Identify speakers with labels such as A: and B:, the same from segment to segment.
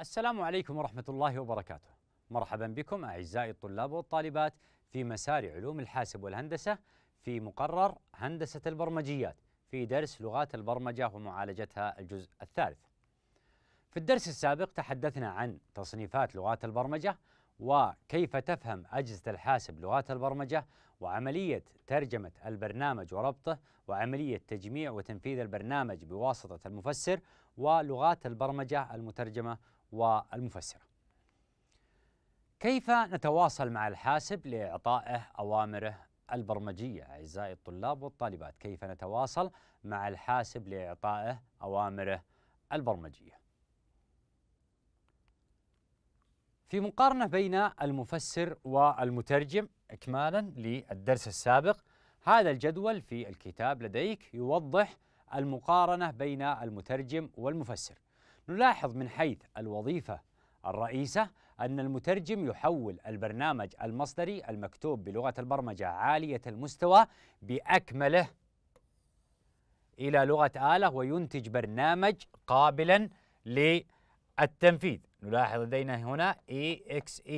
A: السلام عليكم ورحمة الله وبركاته. مرحبا بكم أعزائي الطلاب والطالبات في مسار علوم الحاسب والهندسة في مقرر هندسة البرمجيات في درس لغات البرمجة ومعالجتها الجزء الثالث. في الدرس السابق تحدثنا عن تصنيفات لغات البرمجة وكيف تفهم أجهزة الحاسب لغات البرمجة وعملية ترجمة البرنامج وربطه وعملية تجميع وتنفيذ البرنامج بواسطة المفسر ولغات البرمجة المترجمة والمفسرة كيف نتواصل مع الحاسب لإعطائه أوامره البرمجية أعزائي الطلاب والطالبات كيف نتواصل مع الحاسب لإعطائه أوامره البرمجية في مقارنة بين المفسر والمترجم إكمالا للدرس السابق هذا الجدول في الكتاب لديك يوضح المقارنة بين المترجم والمفسر نلاحظ من حيث الوظيفة الرئيسة أن المترجم يحول البرنامج المصدري المكتوب بلغة البرمجة عالية المستوى بأكمله إلى لغة آلة وينتج برنامج قابلا للتنفيذ نلاحظ لدينا هنا EXE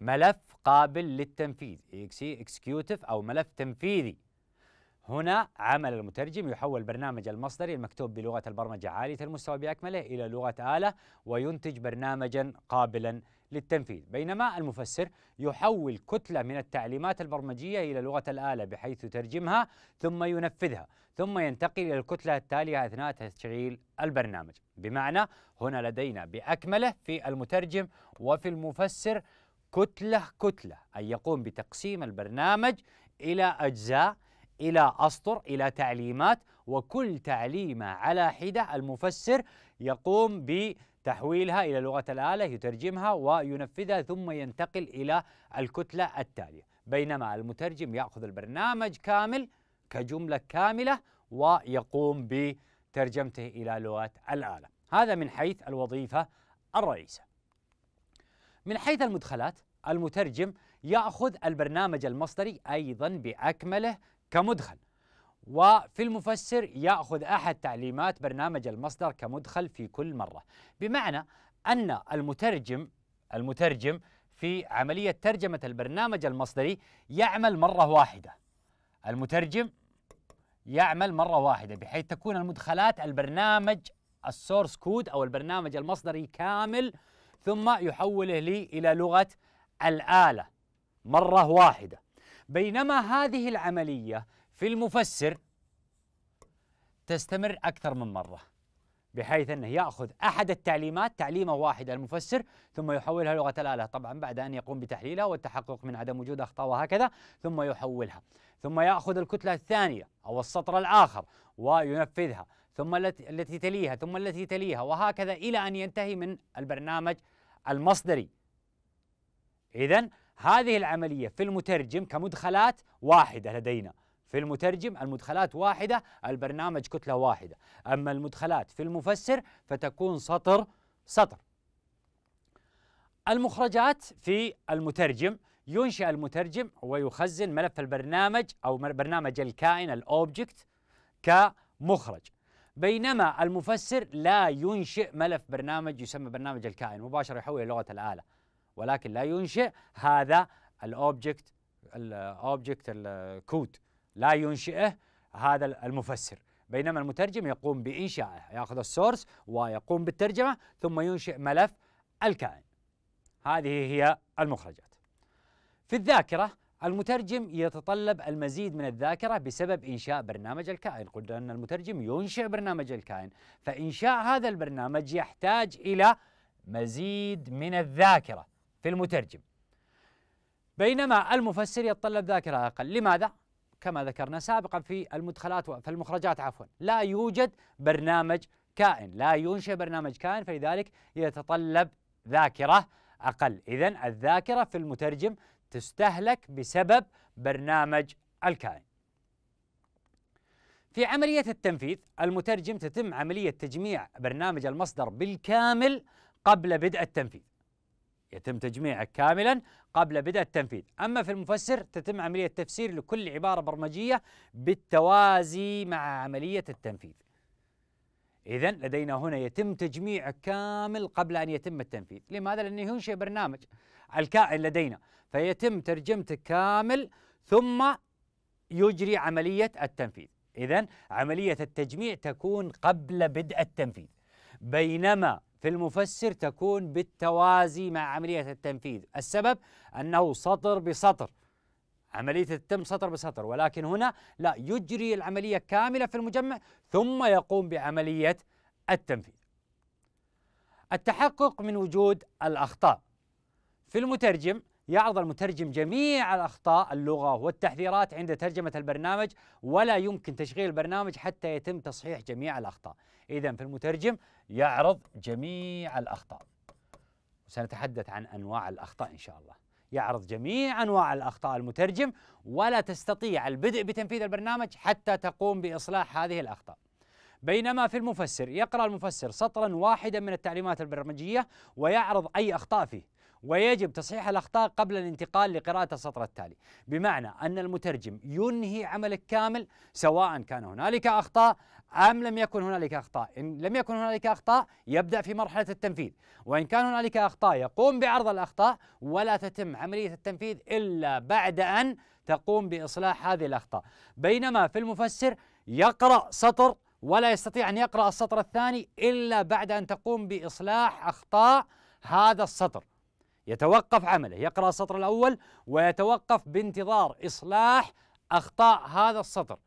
A: ملف قابل للتنفيذ EXE Executive أو ملف تنفيذي هنا عمل المترجم يحول برنامج المصدري المكتوب بلغة البرمجة عالية المستوى بأكمله إلى لغة آلة وينتج برنامجا قابلا للتنفيذ بينما المفسر يحول كتلة من التعليمات البرمجية إلى لغة الآلة بحيث يترجمها ثم ينفذها ثم ينتقل إلى الكتلة التالية أثناء تشغيل البرنامج بمعنى هنا لدينا بأكمله في المترجم وفي المفسر كتلة كتلة أي يقوم بتقسيم البرنامج إلى أجزاء إلى أسطر إلى تعليمات وكل تعليمة على حدة المفسر يقوم بتحويلها إلى لغة الآلة يترجمها وينفذها ثم ينتقل إلى الكتلة التالية بينما المترجم يأخذ البرنامج كامل كجملة كاملة ويقوم بترجمته إلى لغة الآلة هذا من حيث الوظيفة الرئيسة من حيث المدخلات المترجم ياخذ البرنامج المصدري ايضا باكمله كمدخل وفي المفسر يأخذ أحد تعليمات برنامج المصدر كمدخل في كل مرة بمعنى أن المترجم المترجم في عملية ترجمة البرنامج المصدري يعمل مرة واحدة المترجم يعمل مرة واحدة بحيث تكون المدخلات البرنامج السورس كود أو البرنامج المصدري كامل ثم يحوله لي إلى لغة الآلة مرة واحدة بينما هذه العملية في المفسر تستمر أكثر من مرة بحيث أنه يأخذ أحد التعليمات تعليمة واحدة المفسر ثم يحولها لغة الآلة طبعا بعد أن يقوم بتحليلها والتحقق من عدم وجود أخطاء وهكذا ثم يحولها ثم يأخذ الكتلة الثانية أو السطر الآخر وينفذها ثم التي تليها ثم التي تليها وهكذا إلى أن ينتهي من البرنامج المصدري إذا هذه العملية في المترجم كمدخلات واحدة لدينا في المترجم المدخلات واحدة البرنامج كتلة واحدة أما المدخلات في المفسر فتكون سطر سطر المخرجات في المترجم ينشئ المترجم ويخزن ملف البرنامج أو برنامج الكائن الأوبجكت كمخرج بينما المفسر لا ينشئ ملف برنامج يسمى برنامج الكائن مباشرة يحول إلى لغة الآلة ولكن لا ينشئ هذا الاوبجكت الاوبجكت الكود لا ينشئه هذا المفسر بينما المترجم يقوم بانشائه ياخذ السورس ويقوم بالترجمه ثم ينشئ ملف الكائن هذه هي المخرجات في الذاكره المترجم يتطلب المزيد من الذاكرة بسبب إنشاء برنامج الكائن قلنا أن المترجم ينشئ برنامج الكائن فإنشاء هذا البرنامج يحتاج إلى مزيد من الذاكرة في المترجم بينما المفسر يتطلب ذاكرة أقل لماذا؟ كما ذكرنا سابقا في المدخلات في المخرجات عفوا لا يوجد برنامج كائن لا ينشئ برنامج كائن فلذلك يتطلب ذاكرة أقل إذا الذاكرة في المترجم تستهلك بسبب برنامج الكائن في عملية التنفيذ المترجم تتم عملية تجميع برنامج المصدر بالكامل قبل بدء التنفيذ يتم تجميعه كاملا قبل بدء التنفيذ أما في المفسر تتم عملية تفسير لكل عبارة برمجية بالتوازي مع عملية التنفيذ إذا لدينا هنا يتم تجميع كامل قبل أن يتم التنفيذ لماذا؟ لأنه ينشئ برنامج الكائن لدينا فيتم ترجمته كامل ثم يجري عملية التنفيذ إذا عملية التجميع تكون قبل بدء التنفيذ بينما في المفسر تكون بالتوازي مع عملية التنفيذ السبب أنه سطر بسطر عملية تتم سطر بسطر ولكن هنا لا يجري العملية كاملة في المجمع ثم يقوم بعملية التنفيذ التحقق من وجود الأخطاء في المترجم يعرض المترجم جميع الأخطاء اللغة والتحذيرات عند ترجمة البرنامج ولا يمكن تشغيل البرنامج حتى يتم تصحيح جميع الأخطاء إذا في المترجم يعرض جميع الأخطاء سنتحدث عن أنواع الأخطاء إن شاء الله يعرض جميع أنواع الأخطاء المترجم ولا تستطيع البدء بتنفيذ البرنامج حتى تقوم بإصلاح هذه الأخطاء بينما في المفسر يقرأ المفسر سطرا واحدا من التعليمات البرمجية ويعرض أي أخطاء فيه ويجب تصحيح الأخطاء قبل الانتقال لقراءة السطر التالي بمعنى أن المترجم ينهي عملك كامل سواء كان هنالك أخطاء أم لم يكن هنالك أخطاء إن لم يكن هنالك أخطاء يبدأ في مرحلة التنفيذ وإن كان هنالك أخطاء يقوم بعرض الأخطاء ولا تتم عملية التنفيذ إلا بعد أن تقوم بإصلاح هذه الأخطاء بينما في المفسر يقرأ سطر ولا يستطيع أن يقرأ السطر الثاني إلا بعد أن تقوم بإصلاح أخطاء هذا السطر يتوقف عمله يقرأ السطر الأول ويتوقف بانتظار إصلاح أخطاء هذا السطر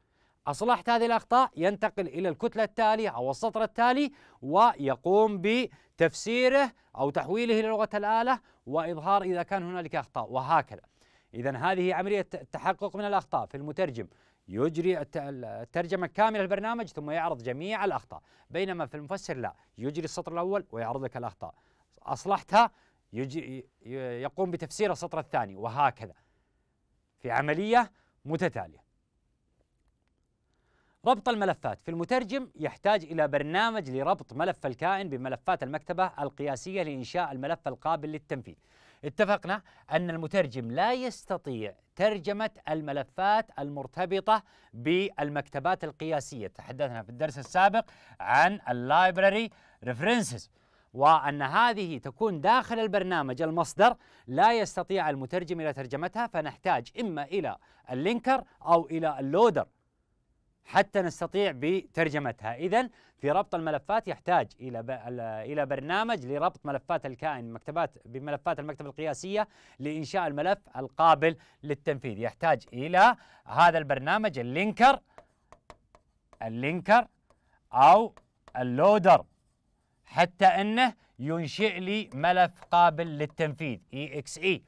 A: أصلحت هذه الأخطاء ينتقل إلى الكتلة التالية أو السطر التالي ويقوم بتفسيره أو تحويله إلى لغة الآلة وإظهار إذا كان هنالك أخطاء وهكذا إذا هذه عملية التحقق من الأخطاء في المترجم يجري الترجمة كاملة البرنامج ثم يعرض جميع الأخطاء بينما في المفسر لا يجري السطر الأول ويعرض لك الأخطاء أصلحتها يجي يقوم بتفسير السطر الثاني وهكذا في عملية متتالية ربط الملفات في المترجم يحتاج إلى برنامج لربط ملف الكائن بملفات المكتبة القياسية لإنشاء الملف القابل للتنفيذ اتفقنا أن المترجم لا يستطيع ترجمة الملفات المرتبطة بالمكتبات القياسية تحدثنا في الدرس السابق عن اللايبراري ريفرنسز وأن هذه تكون داخل البرنامج المصدر لا يستطيع المترجم إلى ترجمتها فنحتاج إما إلى اللينكر أو إلى اللودر حتى نستطيع بترجمتها إذا في ربط الملفات يحتاج إلى إلى برنامج لربط ملفات الكائن مكتبات بملفات المكتبة القياسية لإنشاء الملف القابل للتنفيذ يحتاج إلى هذا البرنامج اللينكر اللينكر أو اللودر حتى انه ينشئ لي ملف قابل للتنفيذ EXE e.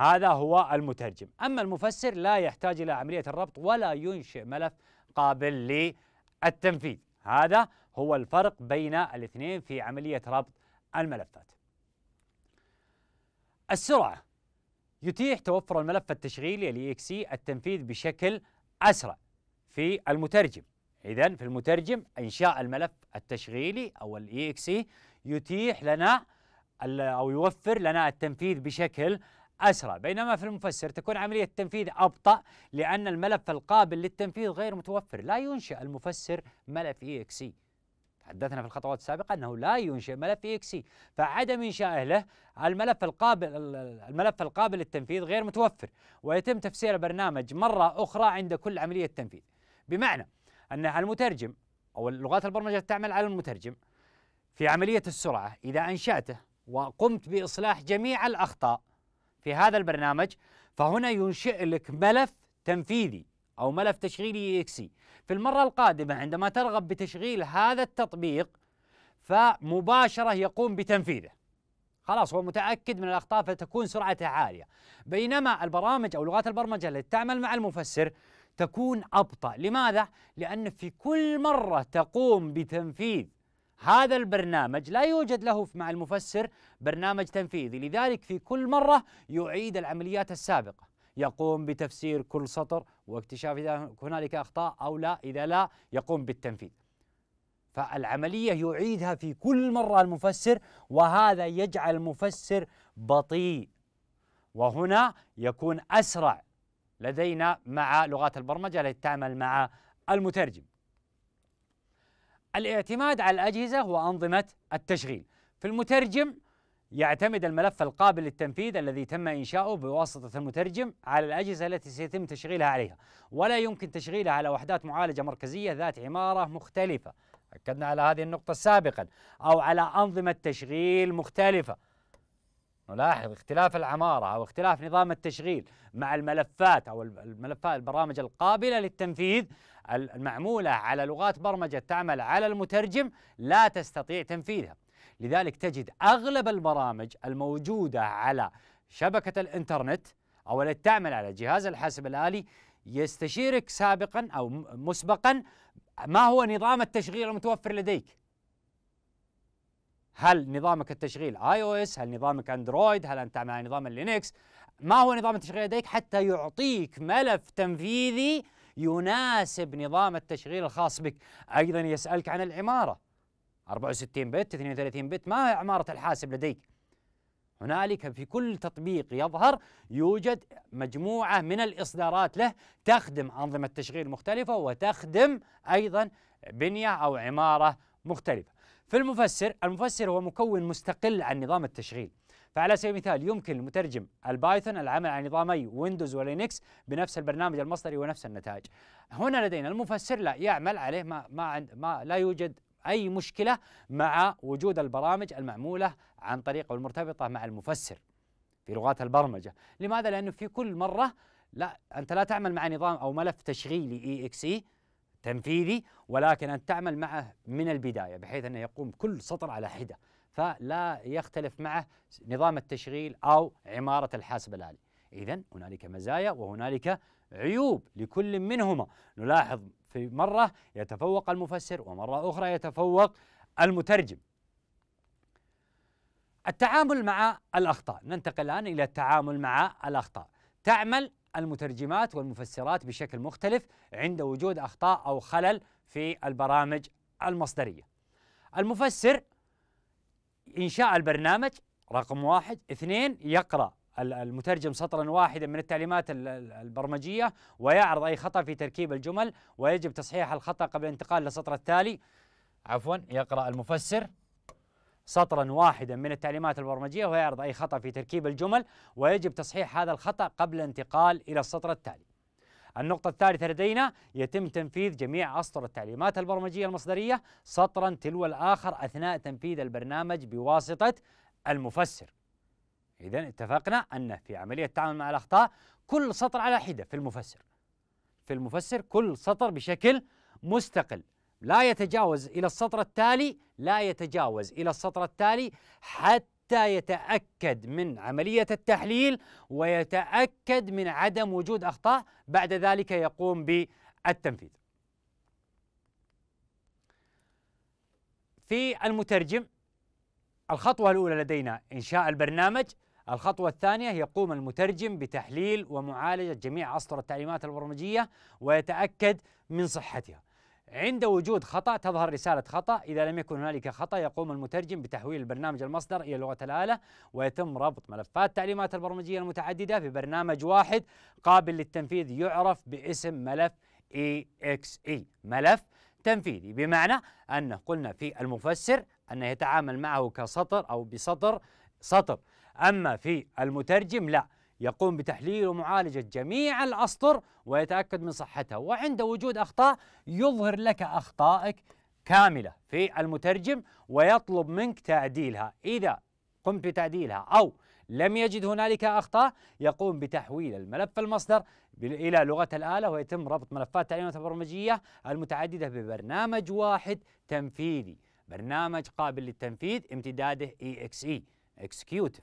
A: هذا هو المترجم أما المفسر لا يحتاج إلى عملية الربط ولا ينشئ ملف قابل للتنفيذ هذا هو الفرق بين الاثنين في عملية ربط الملفات السرعة يتيح توفر الملف التشغيلي ال EXE التنفيذ بشكل أسرع في المترجم إذا في المترجم إنشاء الملف التشغيلي أو الـ EXE يتيح لنا أو يوفر لنا التنفيذ بشكل أسرع بينما في المفسر تكون عملية التنفيذ أبطأ لأن الملف القابل للتنفيذ غير متوفر لا ينشأ المفسر ملف EXE e. تحدثنا في الخطوات السابقة أنه لا ينشئ ملف EXE e. فعدم إنشائه له الملف القابل الملف القابل للتنفيذ غير متوفر ويتم تفسير البرنامج مرة أخرى عند كل عملية تنفيذ بمعنى أن على المترجم أو لغات البرمجة تعمل على المترجم في عملية السرعة إذا أنشأته وقمت بإصلاح جميع الأخطاء في هذا البرنامج فهنا ينشئ لك ملف تنفيذي أو ملف تشغيلي إكسي في المرة القادمة عندما ترغب بتشغيل هذا التطبيق فمباشرة يقوم بتنفيذه خلاص هو متأكد من الأخطاء فتكون سرعته عالية بينما البرامج أو لغات البرمجة التي تعمل مع المفسر تكون أبطأ لماذا؟ لأن في كل مرة تقوم بتنفيذ هذا البرنامج لا يوجد له مع المفسر برنامج تنفيذي لذلك في كل مرة يعيد العمليات السابقة يقوم بتفسير كل سطر واكتشاف إذا هنالك أخطاء أو لا إذا لا يقوم بالتنفيذ فالعملية يعيدها في كل مرة المفسر وهذا يجعل المفسر بطيء وهنا يكون أسرع لدينا مع لغات البرمجة التي تعمل مع المترجم الاعتماد على الأجهزة وأنظمة التشغيل في المترجم يعتمد الملف القابل للتنفيذ الذي تم إنشاؤه بواسطة المترجم على الأجهزة التي سيتم تشغيلها عليها ولا يمكن تشغيلها على وحدات معالجة مركزية ذات عمارة مختلفة أكدنا على هذه النقطة سابقا أو على أنظمة تشغيل مختلفة نلاحظ اختلاف العمارة أو اختلاف نظام التشغيل مع الملفات أو الملفات البرامج القابلة للتنفيذ المعمولة على لغات برمجة تعمل على المترجم لا تستطيع تنفيذها لذلك تجد أغلب البرامج الموجودة على شبكة الإنترنت أو التي تعمل على جهاز الحاسب الآلي يستشيرك سابقا أو مسبقا ما هو نظام التشغيل المتوفر لديك هل نظامك التشغيل اي او اس هل نظامك اندرويد هل انت مع نظام لينكس ما هو نظام التشغيل لديك حتى يعطيك ملف تنفيذي يناسب نظام التشغيل الخاص بك ايضا يسالك عن العماره 64 بت 32 بت ما هي عماره الحاسب لديك هنالك في كل تطبيق يظهر يوجد مجموعه من الاصدارات له تخدم انظمه تشغيل مختلفه وتخدم ايضا بنيه او عماره مختلفه في المفسر المفسر هو مكون مستقل عن نظام التشغيل فعلى سبيل المثال يمكن لمترجم البايثون العمل على نظامي ويندوز ولينكس بنفس البرنامج المصدري ونفس النتائج. هنا لدينا المفسر لا يعمل عليه ما ما عند ما لا يوجد اي مشكله مع وجود البرامج المعموله عن طريق المرتبطه مع المفسر في لغات البرمجه، لماذا؟ لانه في كل مره لا انت لا تعمل مع نظام او ملف تشغيلي اي اكس اي تنفيذي ولكن أن تعمل معه من البداية بحيث أنه يقوم كل سطر على حدة فلا يختلف معه نظام التشغيل أو عمارة الحاسب الآلي إذا هنالك مزايا وهنالك عيوب لكل منهما نلاحظ في مرة يتفوق المفسر ومرة أخرى يتفوق المترجم التعامل مع الأخطاء ننتقل الآن إلى التعامل مع الأخطاء تعمل المترجمات والمفسرات بشكل مختلف عند وجود اخطاء او خلل في البرامج المصدريه. المفسر انشاء البرنامج رقم واحد، اثنين يقرا المترجم سطرا واحدا من التعليمات البرمجيه ويعرض اي خطا في تركيب الجمل ويجب تصحيح الخطا قبل الانتقال للسطر التالي. عفوا يقرا المفسر سطرا واحدا من التعليمات البرمجية ويعرض أي خطأ في تركيب الجمل ويجب تصحيح هذا الخطأ قبل الانتقال إلى السطر التالي النقطة الثالثة لدينا يتم تنفيذ جميع أسطر التعليمات البرمجية المصدرية سطرا تلو الآخر أثناء تنفيذ البرنامج بواسطة المفسر إذا اتفقنا أن في عملية التعامل مع الأخطاء كل سطر على حدة في المفسر في المفسر كل سطر بشكل مستقل لا يتجاوز إلى السطر التالي لا يتجاوز إلى السطر التالي حتى يتأكد من عملية التحليل ويتأكد من عدم وجود أخطاء بعد ذلك يقوم بالتنفيذ في المترجم الخطوة الأولى لدينا إنشاء البرنامج الخطوة الثانية يقوم المترجم بتحليل ومعالجة جميع أسطر التعليمات البرمجية ويتأكد من صحتها عند وجود خطأ تظهر رسالة خطأ إذا لم يكن هنالك خطأ يقوم المترجم بتحويل البرنامج المصدر إلى لغة الآلة ويتم ربط ملفات تعليمات البرمجية المتعددة في برنامج واحد قابل للتنفيذ يعرف باسم ملف EXE ملف تنفيذي بمعنى أنه قلنا في المفسر أنه يتعامل معه كسطر أو بسطر سطر أما في المترجم لا يقوم بتحليل ومعالجة جميع الأسطر ويتأكد من صحتها وعند وجود أخطاء يظهر لك أخطائك كاملة في المترجم ويطلب منك تعديلها إذا قمت بتعديلها أو لم يجد هنالك أخطاء يقوم بتحويل الملف المصدر إلى لغة الآلة ويتم ربط ملفات تعليمات البرمجية المتعددة ببرنامج واحد تنفيذي برنامج قابل للتنفيذ امتداده EXE Executive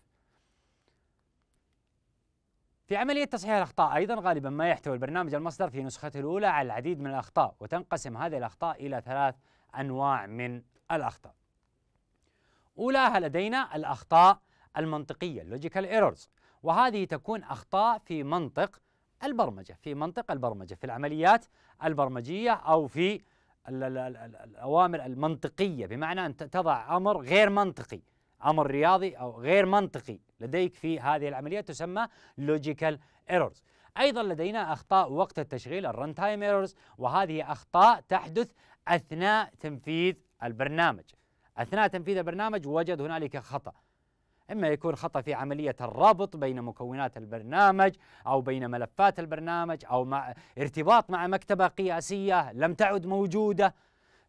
A: في عملية تصحيح الأخطاء أيضا غالبا ما يحتوي البرنامج المصدر في نسخته الأولى على العديد من الأخطاء وتنقسم هذه الأخطاء إلى ثلاث أنواع من الأخطاء أولاها لدينا الأخطاء المنطقية اللوجيكال ايرورز وهذه تكون أخطاء في منطق البرمجة في منطق البرمجة في العمليات البرمجية أو في الأوامر المنطقية بمعنى أن تضع أمر غير منطقي أمر رياضي أو غير منطقي لديك في هذه العملية تسمى لوجيكال ايرورز ايضا لدينا اخطاء وقت التشغيل الرن تايم ايرورز وهذه اخطاء تحدث اثناء تنفيذ البرنامج اثناء تنفيذ البرنامج وجد هنالك خطأ اما يكون خطا في عمليه الربط بين مكونات البرنامج او بين ملفات البرنامج او مع ارتباط مع مكتبه قياسيه لم تعد موجوده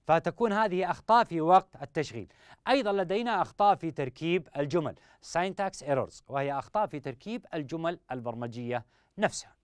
A: فتكون هذه أخطاء في وقت التشغيل أيضا لدينا أخطاء في تركيب الجمل syntax errors وهي أخطاء في تركيب الجمل البرمجية نفسها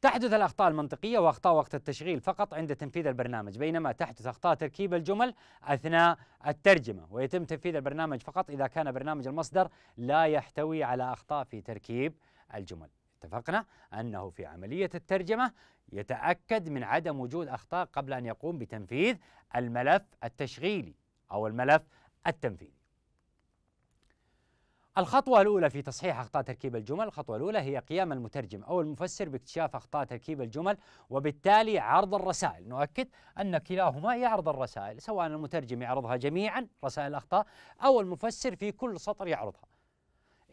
A: تحدث الأخطاء المنطقية وأخطاء وقت التشغيل فقط عند تنفيذ البرنامج بينما تحدث أخطاء تركيب الجمل أثناء الترجمة ويتم تنفيذ البرنامج فقط إذا كان برنامج المصدر لا يحتوي على أخطاء في تركيب الجمل اتفقنا أنه في عملية الترجمة يتأكد من عدم وجود أخطاء قبل أن يقوم بتنفيذ الملف التشغيلي أو الملف التنفيذي الخطوة الأولى في تصحيح أخطاء تركيب الجمل، الخطوة الأولى هي قيام المترجم أو المفسر باكتشاف أخطاء تركيب الجمل وبالتالي عرض الرسائل، نؤكد أن كلاهما يعرض الرسائل، سواء المترجم يعرضها جميعا رسائل الأخطاء أو المفسر في كل سطر يعرضها.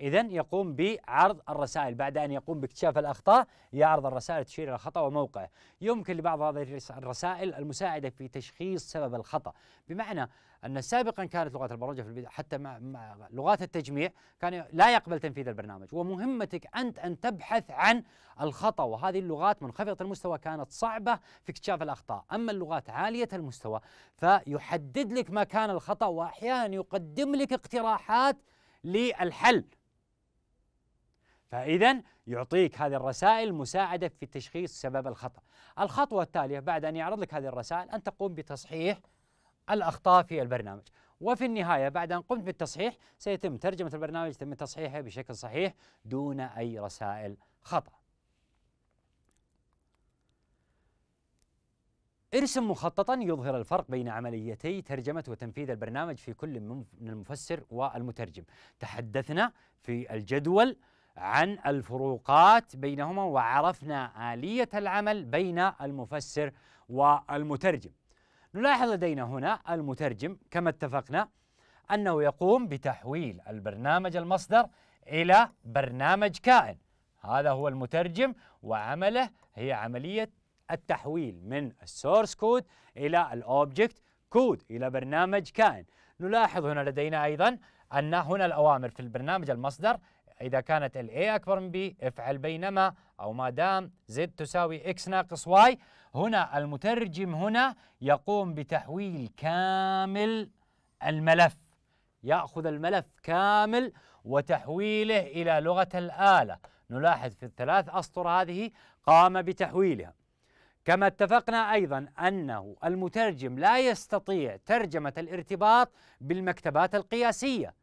A: إذا يقوم بعرض الرسائل بعد أن يقوم باكتشاف الأخطاء يعرض الرسائل تشير إلى الخطأ وموقعه يمكن لبعض هذه الرسائل المساعدة في تشخيص سبب الخطأ بمعنى أن سابقا كانت لغات البرمجة في البداية حتى مع, مع لغات التجميع كان لا يقبل تنفيذ البرنامج ومهمتك أنت أن تبحث عن الخطأ وهذه اللغات منخفضة المستوى كانت صعبة في اكتشاف الأخطاء أما اللغات عالية المستوى فيحدد لك مكان الخطأ وأحيانا يقدم لك اقتراحات للحل فإذا يعطيك هذه الرسائل مساعدة في تشخيص سبب الخطأ الخطوة التالية بعد أن يعرض لك هذه الرسائل أن تقوم بتصحيح الأخطاء في البرنامج وفي النهاية بعد أن قمت بالتصحيح سيتم ترجمة البرنامج تم تصحيحه بشكل صحيح دون أي رسائل خطأ ارسم مخططا يظهر الفرق بين عمليتي ترجمة وتنفيذ البرنامج في كل من المفسر والمترجم تحدثنا في الجدول عن الفروقات بينهما وعرفنا آلية العمل بين المفسر والمترجم. نلاحظ لدينا هنا المترجم كما اتفقنا أنه يقوم بتحويل البرنامج المصدر إلى برنامج كائن. هذا هو المترجم وعمله هي عملية التحويل من السورس كود إلى الأوبجكت كود إلى برنامج كائن. نلاحظ هنا لدينا أيضا أن هنا الأوامر في البرنامج المصدر إذا كانت الـ A أكبر من B افعل بينما أو ما دام Z تساوي X ناقص Y هنا المترجم هنا يقوم بتحويل كامل الملف يأخذ الملف كامل وتحويله إلى لغة الآلة نلاحظ في الثلاث أسطر هذه قام بتحويلها كما اتفقنا أيضا أنه المترجم لا يستطيع ترجمة الارتباط بالمكتبات القياسية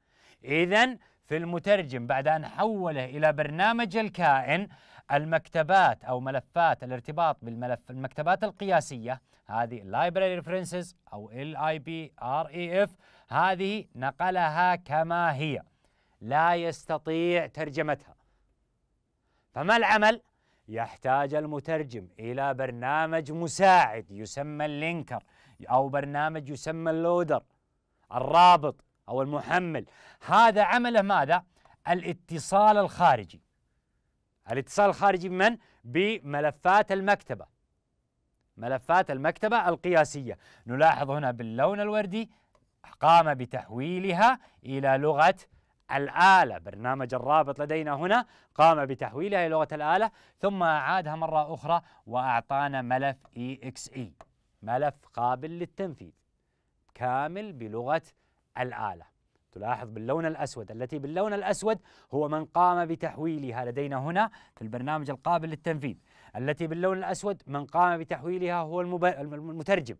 A: إذا في المترجم بعد أن حوله إلى برنامج الكائن المكتبات أو ملفات الارتباط بالملف المكتبات القياسية هذه Library References أو LIBREF هذه نقلها كما هي لا يستطيع ترجمتها فما العمل؟ يحتاج المترجم إلى برنامج مساعد يسمى اللينكر أو برنامج يسمى اللودر الرابط أو المحمل هذا عمله ماذا؟ الاتصال الخارجي الاتصال الخارجي بمن؟ بملفات المكتبة ملفات المكتبة القياسية نلاحظ هنا باللون الوردي قام بتحويلها إلى لغة الآلة برنامج الرابط لدينا هنا قام بتحويلها إلى لغة الآلة ثم أعادها مرة أخرى وأعطانا ملف EXE e. ملف قابل للتنفيذ كامل بلغة الآلة تلاحظ باللون الأسود التي باللون الأسود هو من قام بتحويلها لدينا هنا في البرنامج القابل للتنفيذ التي باللون الأسود من قام بتحويلها هو المترجم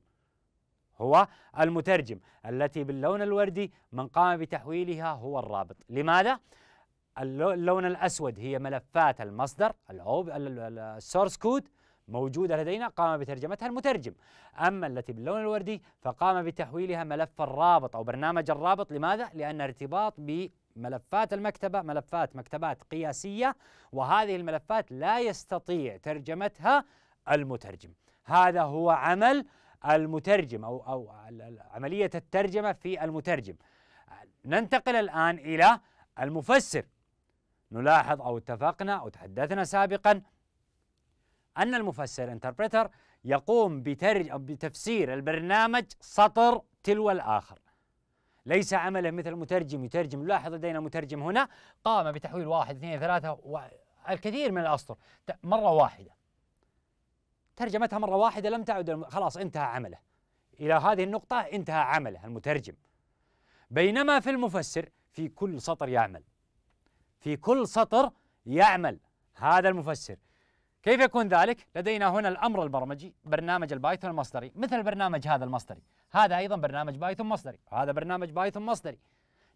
A: هو المترجم التي باللون الوردي من قام بتحويلها هو الرابط لماذا؟ اللون الأسود هي ملفات المصدر السورس كود موجودة لدينا قام بترجمتها المترجم أما التي باللون الوردي فقام بتحويلها ملف الرابط أو برنامج الرابط لماذا؟ لأن ارتباط بملفات المكتبة ملفات مكتبات قياسية وهذه الملفات لا يستطيع ترجمتها المترجم هذا هو عمل المترجم أو, أو عملية الترجمة في المترجم ننتقل الآن إلى المفسر نلاحظ أو اتفقنا أو تحدثنا سابقا أن المفسر انتربريتر يقوم بتفسير البرنامج سطر تلو الآخر ليس عمله مثل مترجم يترجم لاحظ لدينا مترجم هنا قام بتحويل واحد اثنين ثلاثة الكثير من الأسطر مرة واحدة ترجمتها مرة واحدة لم تعد خلاص انتهى عمله إلى هذه النقطة انتهى عمله المترجم بينما في المفسر في كل سطر يعمل في كل سطر يعمل هذا المفسر كيف يكون ذلك؟ لدينا هنا الأمر البرمجي برنامج البايثون المصدري مثل برنامج هذا المصدري هذا أيضا برنامج بايثون مصدري وهذا برنامج بايثون مصدري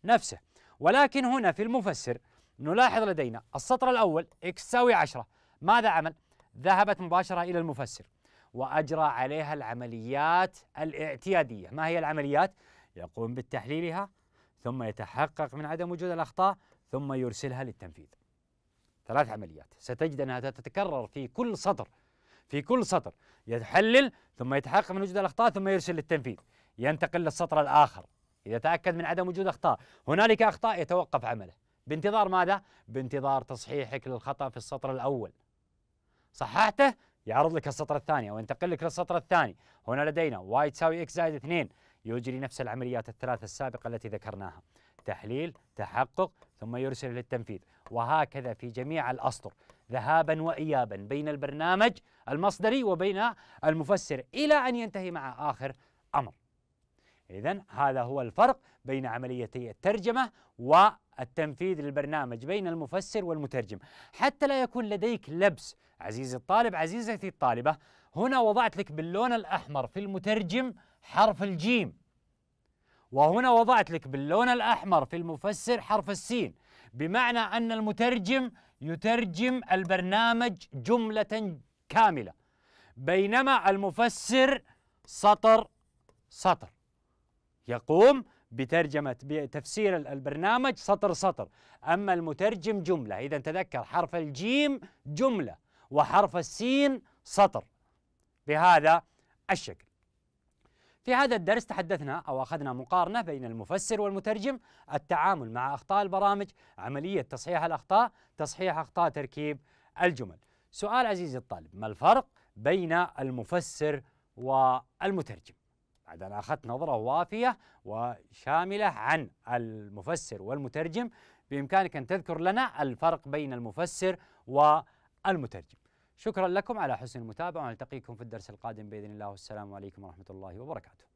A: نفسه ولكن هنا في المفسر نلاحظ لدينا السطر الأول x تساوي 10 ماذا عمل؟ ذهبت مباشرة إلى المفسر وأجرى عليها العمليات الاعتيادية ما هي العمليات؟ يقوم بتحليلها ثم يتحقق من عدم وجود الأخطاء ثم يرسلها للتنفيذ ثلاث عمليات ستجد أنها تتكرر في كل سطر في كل سطر يحلل ثم يتحقق من وجود الأخطاء ثم يرسل للتنفيذ ينتقل للسطر الآخر إذا تأكد من عدم وجود أخطاء هنالك أخطاء يتوقف عمله بانتظار ماذا؟ بانتظار تصحيحك للخطأ في السطر الأول صححته يعرض لك السطر الثاني أو ينتقل لك للسطر الثاني هنا لدينا y تساوي x زائد 2 يجري نفس العمليات الثلاثة السابقة التي ذكرناها تحليل تحقق ثم يرسل للتنفيذ وهكذا في جميع الأسطر ذهابا وإيابا بين البرنامج المصدري وبين المفسر إلى أن ينتهي مع آخر أمر إذا هذا هو الفرق بين عمليتي الترجمة والتنفيذ للبرنامج بين المفسر والمترجم حتى لا يكون لديك لبس عزيزي الطالب عزيزتي الطالبة هنا وضعت لك باللون الأحمر في المترجم حرف الجيم وهنا وضعت لك باللون الأحمر في المفسر حرف السين بمعنى أن المترجم يترجم البرنامج جملة كاملة بينما المفسر سطر سطر يقوم بترجمة بتفسير البرنامج سطر سطر أما المترجم جملة إذا تذكر حرف الجيم جملة وحرف السين سطر بهذا الشكل في هذا الدرس تحدثنا أو أخذنا مقارنة بين المفسر والمترجم التعامل مع أخطاء البرامج عملية تصحيح الأخطاء تصحيح أخطاء تركيب الجمل سؤال عزيزي الطالب ما الفرق بين المفسر والمترجم بعد أن أخذت نظرة وافية وشاملة عن المفسر والمترجم بإمكانك أن تذكر لنا الفرق بين المفسر والمترجم شكرا لكم على حسن المتابعة ونلتقيكم في الدرس القادم بإذن الله والسلام عليكم ورحمة الله وبركاته